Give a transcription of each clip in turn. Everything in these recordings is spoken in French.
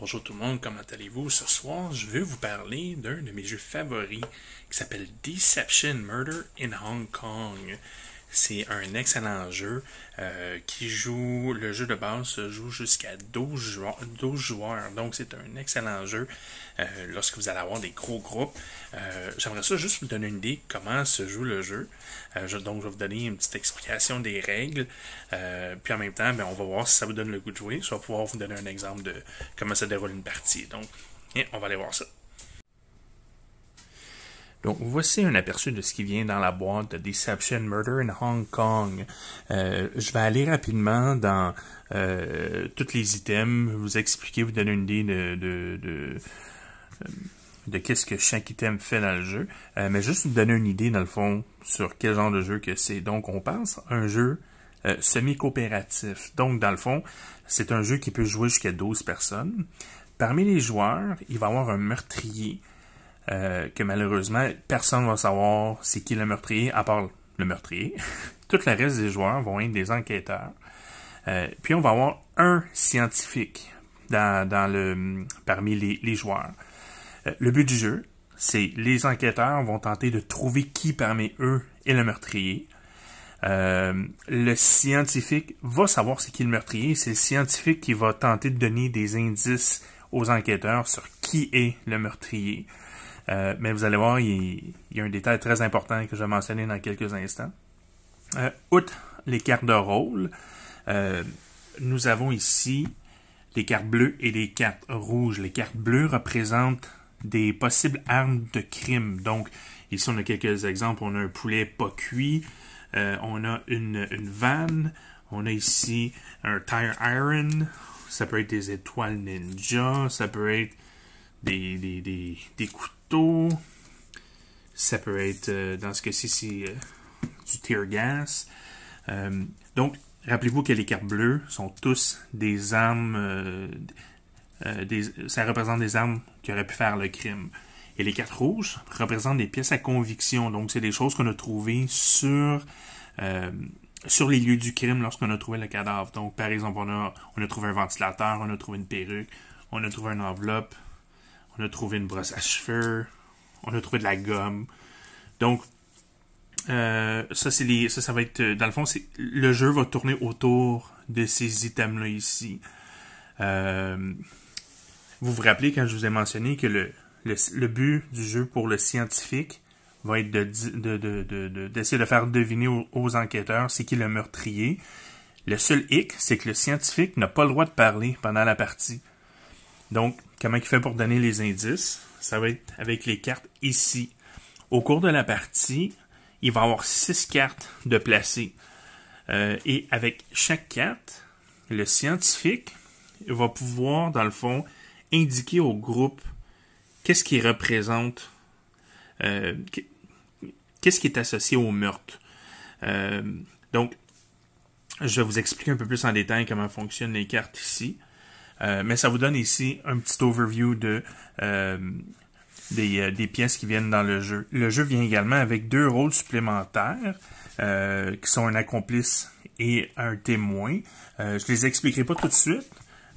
Bonjour tout le monde, comment allez-vous? Ce soir, je vais vous parler d'un de mes jeux favoris qui s'appelle Deception Murder in Hong Kong. C'est un excellent jeu euh, qui joue, le jeu de base se joue jusqu'à 12 joueurs, joueurs. Donc c'est un excellent jeu euh, lorsque vous allez avoir des gros groupes. Euh, j'aimerais ça juste vous donner une idée comment se joue le jeu. donc je vais vous donner une petite explication des règles. puis en même temps, ben, on va voir si ça vous donne le goût de jouer. Je vais pouvoir vous donner un exemple de comment ça déroule une partie. Donc, on va aller voir ça. Donc voici un aperçu de ce qui vient dans la boîte de Deception Murder in Hong Kong. Euh, je vais aller rapidement dans euh, tous les items, vous expliquer, vous donner une idée de, de, de, euh, qu'est-ce que chaque item fait dans le jeu, euh, mais juste vous donner une idée dans le fond sur quel genre de jeu que c'est. Donc on pense un jeu semi-coopératif. Donc, dans le fond, c'est un jeu qui peut jouer jusqu'à 12 personnes. Parmi les joueurs, il va y avoir un meurtrier euh, que malheureusement, personne ne va savoir c'est qui le meurtrier, à part le meurtrier. Tout le reste des joueurs vont être des enquêteurs. Euh, puis on va avoir un scientifique dans, dans le, parmi les, joueurs. Euh, le but du jeu, c'est les enquêteurs vont tenter de trouver qui parmi eux est le meurtrier. Euh, le scientifique va savoir c'est qui le meurtrier. C'est le scientifique qui va tenter de donner des indices aux enquêteurs sur qui est le meurtrier. Euh, mais vous allez voir, il, y a un détail très important que je vais mentionner dans quelques instants. Euh, outre les cartes de rôle, euh, nous avons ici les cartes bleues et les cartes rouges. Les cartes bleues représentent des possibles armes de crime. Donc, ici, on a quelques exemples. On a un poulet pas cuit, on a une, vanne, on a ici un tire iron, ça peut être des étoiles ninja, ça peut être des, des, des, des couteaux Separate euh, dans ce cas-ci, c'est euh, du tear gas. Euh, donc, rappelez-vous que les cartes bleues sont tous des armes. ça représente des armes qui auraient pu faire le crime. Et les cartes rouges représentent des pièces à conviction. Donc, c'est des choses qu'on a trouvées sur, sur les lieux du crime lorsqu'on a trouvé le cadavre. Donc, par exemple, on a, on a trouvé un ventilateur, on a trouvé une perruque, on a trouvé une enveloppe, on a trouvé une brosse à cheveux, on a trouvé de la gomme. Donc, euh, ça, c'est les, ça, ça va être, dans le fond, le jeu va tourner autour de ces items-là ici. Euh, vous vous rappelez quand je vous ai mentionné que le, le, but du jeu pour le scientifique va être d'essayer de, de, de, de, faire deviner aux, aux enquêteurs c'est qui le meurtrier. Le seul hic, c'est que le scientifique n'a pas le droit de parler pendant la partie. Donc, comment il fait pour donner les indices? Ça va être avec les cartes ici. Au cours de la partie, il va avoir six cartes de placer. Euh, et avec chaque carte, le scientifique va pouvoir, dans le fond, indiquer au groupe qu'est-ce qui représente, euh, qu'est-ce qui est associé au meurtre. Euh, donc, je vais vous expliquer un peu plus en détail comment fonctionnent les cartes ici. Euh, mais ça vous donne ici un petit overview de, euh, euh, des, pièces qui viennent dans le jeu. Le jeu vient également avec deux rôles supplémentaires qui sont un accomplice et un témoin. je les expliquerai pas tout de suite,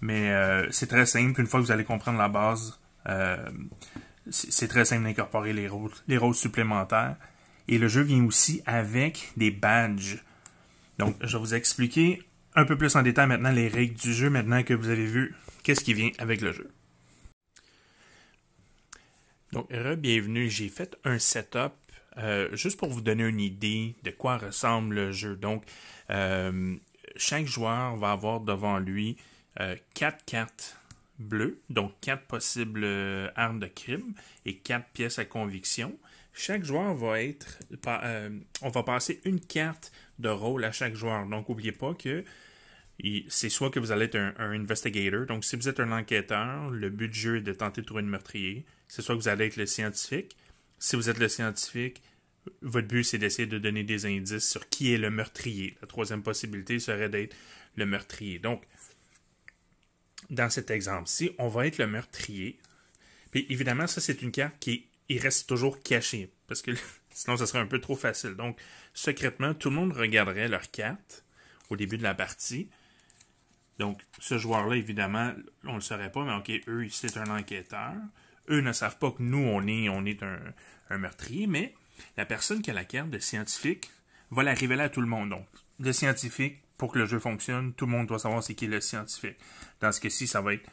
mais c'est très simple. Une fois que vous allez comprendre la base, c'est très simple d'incorporer les rôles, les rôles supplémentaires. Et le jeu vient aussi avec des badges. Donc, je vais vous expliquer un peu plus en détail maintenant les règles du jeu, maintenant que vous avez vu qu'est-ce qui vient avec le jeu. Donc, re-bienvenue. J'ai fait un setup euh, juste pour vous donner une idée de quoi ressemble le jeu. Donc, euh, chaque joueur va avoir devant lui euh, quatre 4 cartes bleues, donc quatre possibles armes de crime et quatre pièces à conviction. Chaque joueur va être. on va passer une carte de rôle à chaque joueur. Donc, n'oubliez pas que c'est soit que vous allez être un, investigator. Donc, si vous êtes un enquêteur, le but du jeu est de tenter de trouver le meurtrier. C'est soit que vous allez être le scientifique. Si vous êtes le scientifique, votre but, c'est d'essayer de donner des indices sur qui est le meurtrier. La troisième possibilité serait d'être le meurtrier. Donc, dans cet exemple-ci, on va être le meurtrier. Puis évidemment, ça, c'est une carte qui reste toujours cachée. Parce que Sinon, ce serait un peu trop facile. Donc, secrètement, tout le monde regarderait leur carte au début de la partie. Donc, ce joueur-là, évidemment, on ne le saurait pas, mais OK, eux, c'est un enquêteur. Eux ne savent pas que nous, on est, on est un, meurtrier, mais la personne qui a la carte de scientifique va la révéler à tout le monde. Donc, le scientifique, pour que le jeu fonctionne, tout le monde doit savoir c'est qui le scientifique. Dans ce cas-ci, ça va être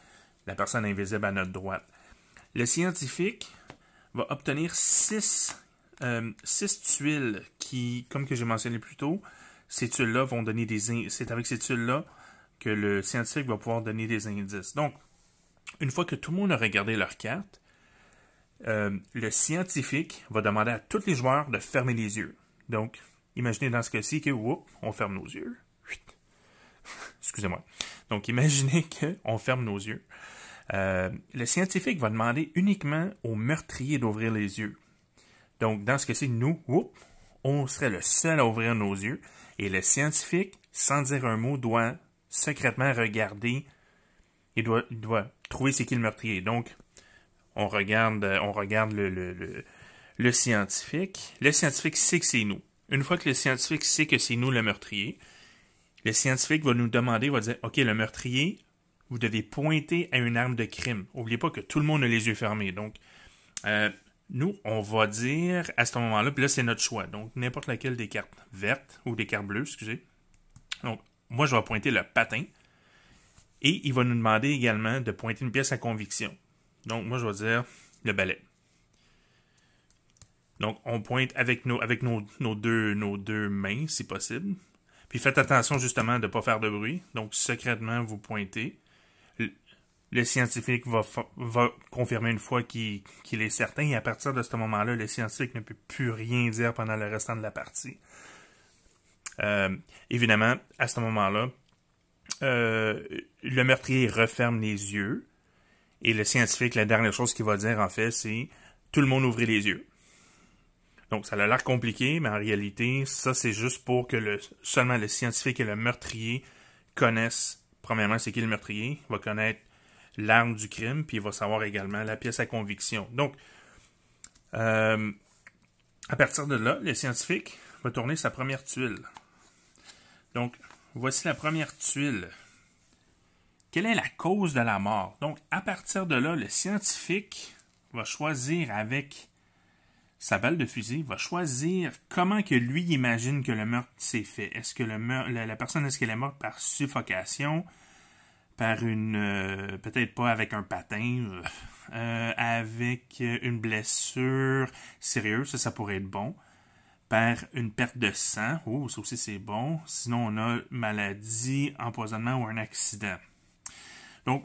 la personne invisible à notre droite. Le scientifique va obtenir six euh, six tuiles qui, comme que j'ai mentionné plus tôt, ces tuiles-là vont donner des C'est avec ces tuiles-là que le scientifique va pouvoir donner des indices. Donc, une fois que tout le monde a regardé leur carte, euh, le scientifique va demander à tous les joueurs de fermer les yeux. Donc, imaginez dans ce cas-ci que, whoop, on ferme nos yeux. Excusez-moi. Donc, imaginez qu'on ferme nos yeux. Euh, le scientifique va demander uniquement au meurtrier d'ouvrir les yeux. Donc, dans ce que c'est nous, on serait le seul à ouvrir nos yeux et le scientifique, sans dire un mot, doit secrètement regarder et doit, doit trouver c'est qui le meurtrier. Donc, on regarde, on regarde le, le, le, le scientifique. Le scientifique sait que c'est nous. Une fois que le scientifique sait que c'est nous le meurtrier, le scientifique va nous demander, va dire, OK, le meurtrier, vous devez pointer à une arme de crime. N'oubliez pas que tout le monde a les yeux fermés. Donc, euh, nous, on va dire à ce moment-là, puis là, c'est notre choix. Donc, n'importe laquelle des cartes vertes ou des cartes bleues, excusez. Donc, moi, je vais pointer le patin. Et il va nous demander également de pointer une pièce à conviction. Donc, moi, je vais dire le balai. Donc, on pointe avec nos, avec nos, deux, nos deux mains, si possible. Puis faites attention justement de ne pas faire de bruit. Donc, secrètement, vous pointez le scientifique va, va confirmer une fois qu'il est certain, et à partir de ce moment-là, le scientifique ne peut plus rien dire pendant le restant de la partie. Euh, évidemment, à ce moment-là, euh, le meurtrier referme les yeux, et le scientifique, la dernière chose qu'il va dire, en fait, c'est tout le monde ouvre les yeux. Donc, ça a l'air compliqué, mais en réalité, ça, c'est juste pour que le, seulement le scientifique et le meurtrier connaissent, premièrement, c'est qui le meurtrier, va connaître l'arme du crime, puis il va savoir également la pièce à conviction. Donc, euh, à partir de là, le scientifique va tourner sa première tuile. Donc, voici la première tuile. Quelle est la cause de la mort? Donc, à partir de là, le scientifique va choisir avec sa balle de fusil, va choisir comment que lui imagine que le meurtre s'est fait. Est-ce que le la, personne, est-ce qu'elle est morte par suffocation? par une euh, peut-être pas avec un patin euh, euh, avec une blessure sérieuse ça, ça pourrait être bon par une perte de sang oh ça aussi c'est bon sinon on a maladie empoisonnement ou un accident donc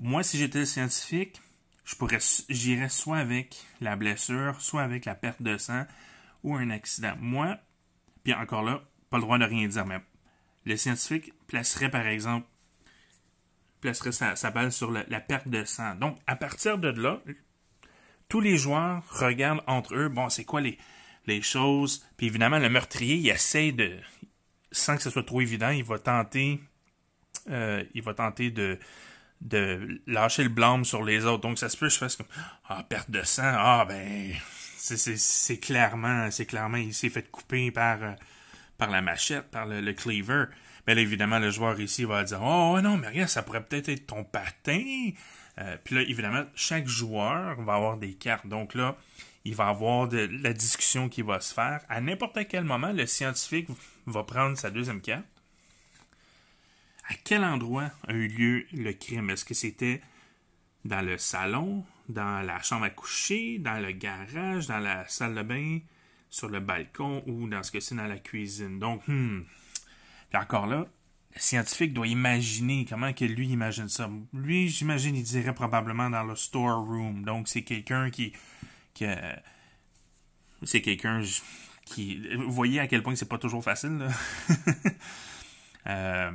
moi si j'étais scientifique je pourrais j'irais soit avec la blessure soit avec la perte de sang ou un accident moi puis encore là pas le droit de rien dire mais le scientifique placerait par exemple placerait sa, sa balle sur la, perte de sang. Donc, à partir de là, tous les joueurs regardent entre eux, bon, c'est quoi les, les choses. Puis évidemment, le meurtrier, il essaie de, sans que ce soit trop évident, il va tenter, euh, il va tenter de, de lâcher le blâme sur les autres. Donc, ça se peut que je fasse comme, ah, perte de sang, ah, ben, c'est clairement, c'est clairement, il s'est fait couper par, euh, par la machette, par le cleaver. Mais là, évidemment, le joueur ici va dire oh, oh non, mais regarde, ça pourrait peut-être être ton patin. Euh, puis là, évidemment, chaque joueur va avoir des cartes. Donc là, il va avoir de la discussion qui va se faire. À n'importe quel moment, le scientifique va prendre sa deuxième carte. À quel endroit a eu lieu le crime? Est-ce que c'était dans le salon, dans la chambre à coucher, dans le garage, dans la salle de bain, sur le balcon ou dans ce que c'est dans la cuisine? Donc, hmm, et encore là, le scientifique doit imaginer comment que lui imagine ça. Lui, j'imagine, il dirait probablement dans le storeroom. Donc, c'est quelqu'un qui. Euh, c'est quelqu'un qui. Vous voyez à quel point c'est pas toujours facile, euh,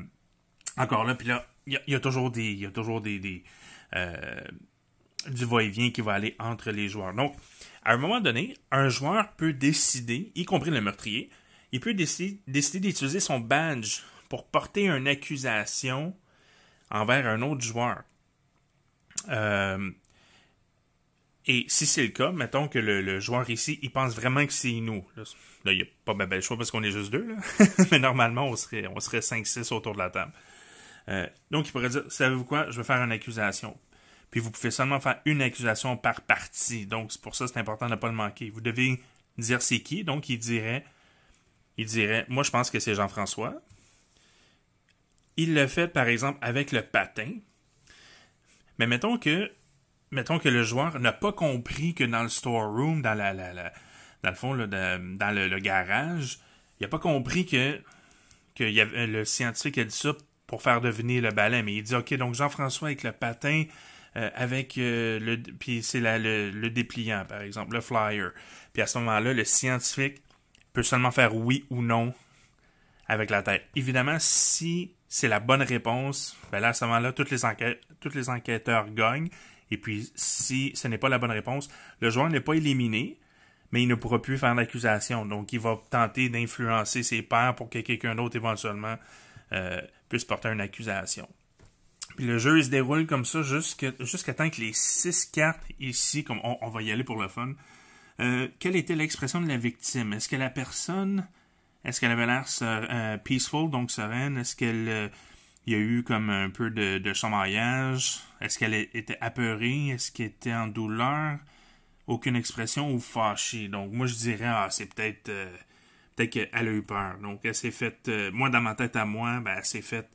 encore là, puis là, il y, a toujours des. Il y a toujours des. Euh, du va-et-vient qui va aller entre les joueurs. Donc, à un moment donné, un joueur peut décider, y compris le meurtrier, il peut décider d'utiliser son badge pour porter une accusation envers un autre joueur. Euh, et si c'est le cas, mettons que le, joueur ici, il pense vraiment que c'est nous. Là, il n'y a pas ma belle choix parce qu'on est juste deux. Là. Mais normalement, on serait, on serait 5-6 autour de la table. Euh, donc, il pourrait dire, savez-vous quoi, je vais faire une accusation. Puis vous pouvez seulement faire une accusation par partie. Donc, c'est pour ça c'est important de ne pas le manquer. Vous devez dire c'est qui. Donc, il dirait, il dirait Moi, je pense que c'est Jean-François. Il le fait, par exemple, avec le patin. Mais mettons que, mettons que le joueur n'a pas compris que dans le storeroom, dans, la, dans le fond, dans le, garage, il n'a pas compris que, que le scientifique a dit ça pour faire devenir le balai. Mais il dit Ok, donc Jean-François avec le patin. Euh, avec euh, le puis c'est le, le, dépliant par exemple le flyer puis à ce moment-là le scientifique seulement faire oui ou non avec la tête. Évidemment, si c'est la bonne réponse, ben là, à ce moment-là, toutes les enquêtes, tous les enquêteurs gagnent. Et puis, si ce n'est pas la bonne réponse, le joueur n'est pas éliminé, mais il ne pourra plus faire l'accusation. Donc, il va tenter d'influencer ses pairs pour que quelqu'un d'autre, éventuellement, euh, puisse porter une accusation. Puis le jeu, se déroule comme ça jusqu'à jusqu'à temps que les six cartes ici, comme on va y aller pour le fun, euh, quelle était l'expression de la victime? Est-ce que la personne, est-ce qu'elle avait l'air euh, peaceful, donc sereine? Est-ce qu'elle euh, y a eu comme un peu de, de Est-ce qu'elle était apeurée? Est-ce qu'elle était en douleur? Aucune expression ou fâchée. Donc moi je dirais, ah, c'est peut-être peut-être qu'elle a eu peur. Donc elle s'est faite, moi dans ma tête à moi, ben, elle s'est faite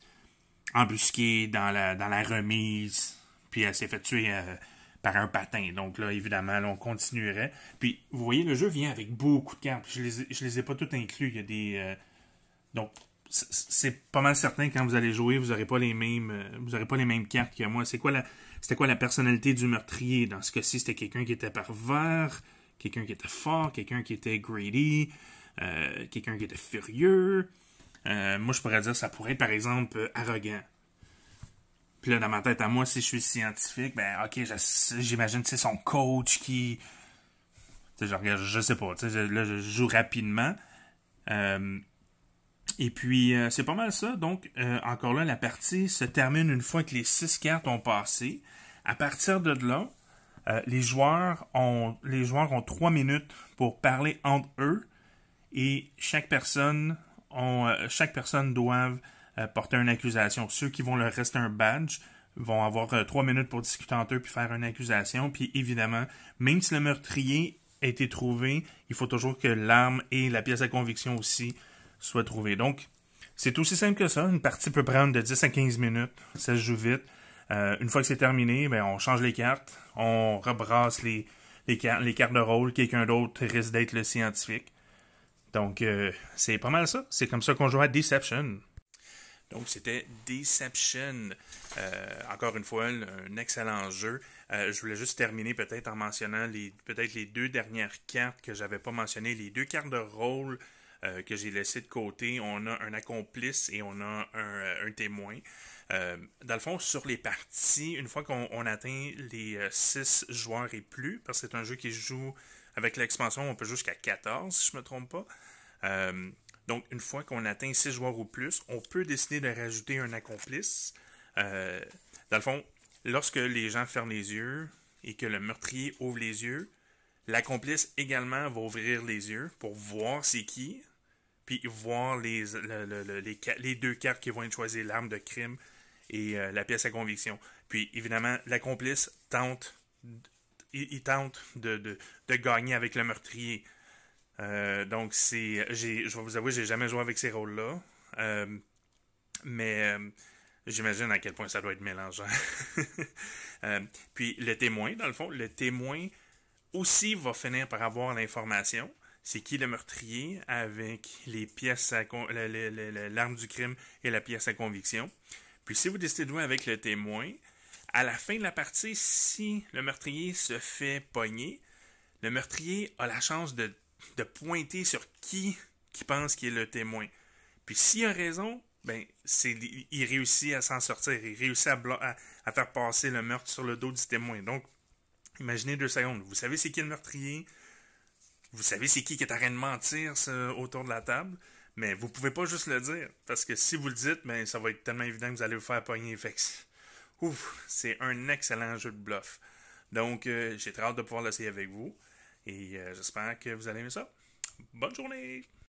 embusquée dans la, dans la remise, puis elle s'est faite tuer par un patin. Donc là, évidemment, on continuerait. Puis, vous voyez, le jeu vient avec beaucoup de cartes. Je les, les ai pas toutes inclus. Il y a des... Euh, donc, c'est pas mal certain que quand vous allez jouer, vous n'aurez pas les mêmes euh, vous aurez pas les mêmes cartes que moi. C'est quoi la c'était quoi la personnalité du meurtrier dans ce cas-ci, c'était quelqu'un qui était vert quelqu'un qui était fort, quelqu'un qui était greedy, euh, quelqu'un qui était furieux. moi je pourrais dire ça pourrait être par exemple arrogant. Puis là, dans ma tête à moi, si je suis scientifique, ben ok, j'imagine c'est son coach qui. je, regarde, je sais pas, là, je joue rapidement. Euh, et puis, euh, c'est pas mal ça. Donc, euh, encore là, la partie se termine une fois que les six cartes ont passé. À partir de là, les, joueurs ont, les joueurs ont trois minutes pour parler entre eux. Et chaque personne, ont, chaque personne doit euh, porter une accusation. Ceux qui vont leur rester un badge vont avoir euh, trois minutes pour discuter entre eux puis faire une accusation. Puis évidemment, même si le meurtrier a été trouvé, il faut toujours que l'arme et la pièce à conviction aussi soient trouvées. Donc, c'est aussi simple que ça. Une partie peut prendre de 10 à 15 minutes. Ça se joue vite. Euh, une fois que c'est terminé, ben, on change les cartes, on rebrasse les, les, cartes de rôle. Quelqu'un d'autre risque d'être le scientifique. Donc, c'est pas mal ça. C'est comme ça qu'on joue à Deception. Donc, c'était Deception. Euh, encore une fois, un excellent jeu. Euh, je voulais juste terminer peut-être en mentionnant les, peut-être les deux dernières cartes que j'avais pas mentionnées, les deux cartes de rôle euh, que j'ai laissées de côté. On a un accomplice et on a un, témoin. dans le fond, sur les parties, une fois qu'on atteint les 6 joueurs et plus, parce que c'est un jeu qui joue avec l'expansion, on peut jusqu'à 14, si je ne me trompe pas. Donc, une fois qu'on atteint 6 joueurs ou plus, on peut décider de rajouter un accomplice. Euh, dans le fond, lorsque les gens ferment les yeux et que le meurtrier ouvre les yeux, l'accomplice également va ouvrir les yeux pour voir c'est qui, puis voir les, les, deux cartes qui vont être choisies, l'arme de crime et euh, la pièce à conviction. Puis évidemment, l'accomplice tente, tente de, de gagner avec le meurtrier. Euh, donc, c'est, je vais vous avouer, j'ai jamais joué avec ces rôles-là. Euh, mais euh, j'imagine à quel point ça doit être mélangeant. puis, le témoin, dans le fond, le témoin aussi va finir par avoir l'information. C'est qui le meurtrier avec les pièces l'arme du crime et la pièce à conviction. Puis, si vous décidez de jouer avec le témoin, à la fin de la partie, si le meurtrier se fait pogner, le meurtrier a la chance de de pointer sur qui qui pense qu'il est le témoin. Puis s'il a raison, ben il réussit à s'en sortir, il réussit à, faire passer le meurtre sur le dos du témoin. Donc, imaginez deux secondes. Vous savez c'est qui le meurtrier, vous savez c'est qui qui est en train de mentir autour de la table, mais vous pouvez pas juste le dire parce que si vous le dites, ben ça va être tellement évident que vous allez vous faire pogner. ouf, c'est un excellent jeu de bluff. Donc, euh, j'ai très hâte de pouvoir l'essayer avec vous. Et euh, j'espère que vous allez aimer ça. Bonne journée!